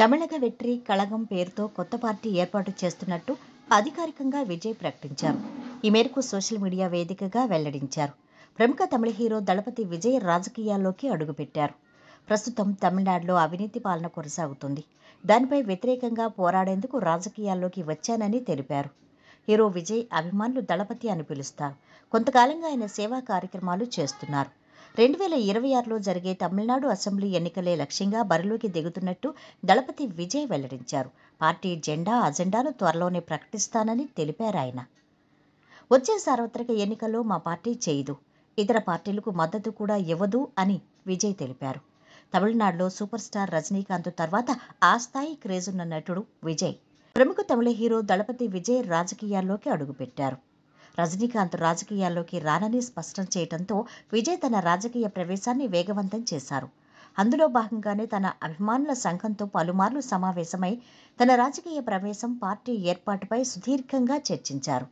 తమిళక వెట్రి కళగం పేరుతో కొత్త పార్టీ ఏర్పాటు చేస్తున్నట్టు అధికారికంగా విజయ్ ప్రకటించారు ఈ మేరకు సోషల్ మీడియా వేదికగా వెల్లడించారు ప్రముఖ తమిళ హీరో దళపతి విజయ్ రాజకీయాల్లోకి అడుగుపెట్టారు ప్రస్తుతం తమిళనాడులో అవినీతి పాలన కొనసాగుతుంది దానిపై వ్యతిరేకంగా పోరాడేందుకు రాజకీయాల్లోకి వచ్చానని తెలిపారు హీరో విజయ్ అభిమానులు దళపతి అని పిలుస్తారు కొంతకాలంగా ఆయన సేవా కార్యక్రమాలు చేస్తున్నారు రెండు వేల ఇరవై ఆరులో జరిగే తమిళనాడు అసెంబ్లీ ఎన్నికలే లక్ష్యంగా బరిలోకి దిగుతున్నట్టు దళపతి విజయ్ వెల్లడించారు పార్టీ జెండా అజెండాను త్వరలోనే ప్రకటిస్తానని తెలిపారు ఆయన వచ్చే సార్వత్రిక ఎన్నికల్లో మా పార్టీ చేయదు ఇతర పార్టీలకు మద్దతు కూడా ఇవ్వదు అని విజయ్ తెలిపారు తమిళనాడులో సూపర్ స్టార్ రజనీకాంత్ తర్వాత ఆ స్థాయి క్రేజ్ ఉన్న నటుడు విజయ్ ప్రముఖ తమిళ హీరో దళపతి విజయ్ రాజకీయాల్లోకి అడుగుపెట్టారు రజనీకాంత్ రాజకీయాల్లోకి రానని స్పష్టం చేయడంతో విజయ్ తన రాజకీయ ప్రవేశాన్ని వేగవంతం చేశారు అందులో భాగంగానే తన అభిమానుల సంఘంతో పలుమార్లు సమావేశమై తన రాజకీయ ప్రవేశం పార్టీ ఏర్పాటుపై సుదీర్ఘంగా చర్చించారు